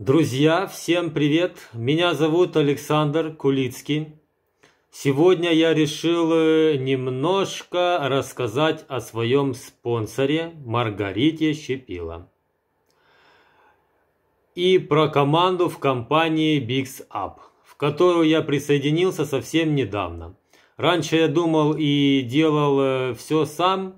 Друзья, всем привет! Меня зовут Александр Кулицкий. Сегодня я решил э, немножко рассказать о своем спонсоре Маргарите Щепила и про команду в компании Bigs Up, в которую я присоединился совсем недавно. Раньше я думал и делал э, все сам,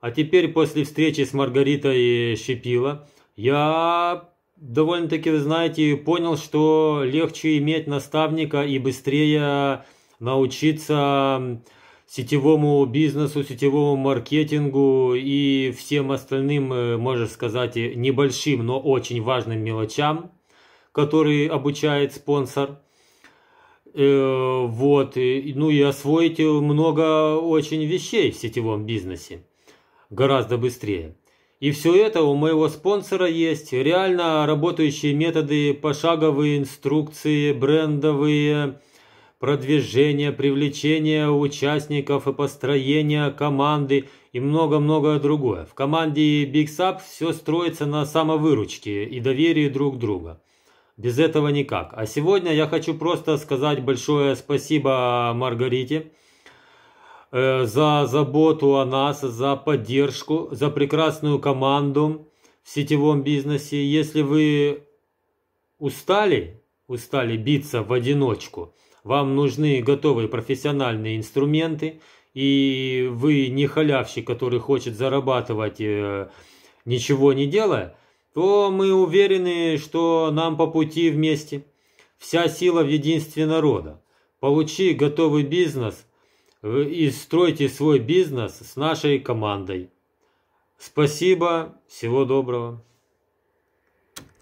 а теперь после встречи с Маргаритой Щепила я довольно-таки, вы знаете, понял, что легче иметь наставника и быстрее научиться сетевому бизнесу, сетевому маркетингу и всем остальным, э, можно сказать, э, небольшим, но очень важным мелочам, которые обучает спонсор. Э, вот, ну и освоить много очень вещей в сетевом бизнесе гораздо быстрее. И все это у моего спонсора есть. Реально работающие методы, пошаговые инструкции, брендовые продвижения, привлечения участников и построения команды и много-многое другое. В команде Big Sub все строится на самовыручке и доверии друг друга. Без этого никак. А сегодня я хочу просто сказать большое спасибо Маргарите. Э, за заботу о нас, за поддержку, за прекрасную команду в сетевом бизнесе. Если вы устали, устали биться в одиночку, вам нужны готовые профессиональные инструменты, и вы не халявщик, который хочет зарабатывать э, ничего не делая, то мы уверены, что нам по пути вместе. Вся сила в единстве народа. Получи готовый бизнес, и стройте свой бизнес с нашей командой. Спасибо, всего доброго.